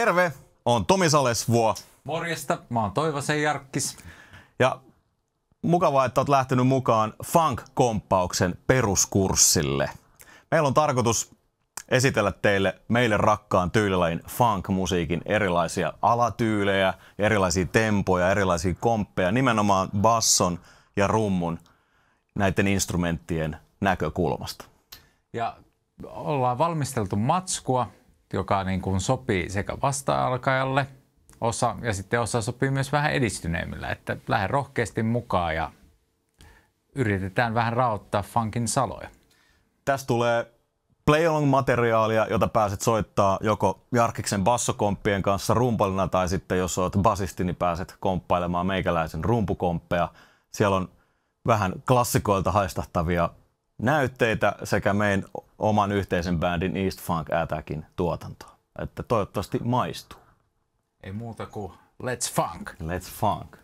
Terve, on Tomi Salesvuo. Morjesta, mä oon Toivosen Jarkkis. Ja mukavaa, että oot lähtenyt mukaan funk-komppauksen peruskurssille. Meillä on tarkoitus esitellä teille meille rakkaan tyylilajin funk-musiikin erilaisia alatyylejä, erilaisia tempoja, erilaisia komppeja, nimenomaan basson ja rummun näiden instrumenttien näkökulmasta. Ja ollaan valmisteltu matskua, joka niin kuin sopii sekä vasta-alkajalle osa, ja sitten osa sopii myös vähän edistyneemmillä. Että lähde rohkeasti mukaan ja yritetään vähän raottaa funkin saloja. Tässä tulee Playalong-materiaalia, jota pääset soittaa joko Jarkiksen bassokomppien kanssa rumpalina tai sitten jos olet basisti, niin pääset komppailemaan meikäläisen rumpukomppeja. Siellä on vähän klassikoilta haistahtavia näytteitä sekä meidän oman yhteisen bändin East Funk Attackin tuotantoa. Että toivottavasti maistuu. Ei muuta kuin let's funk. Let's funk.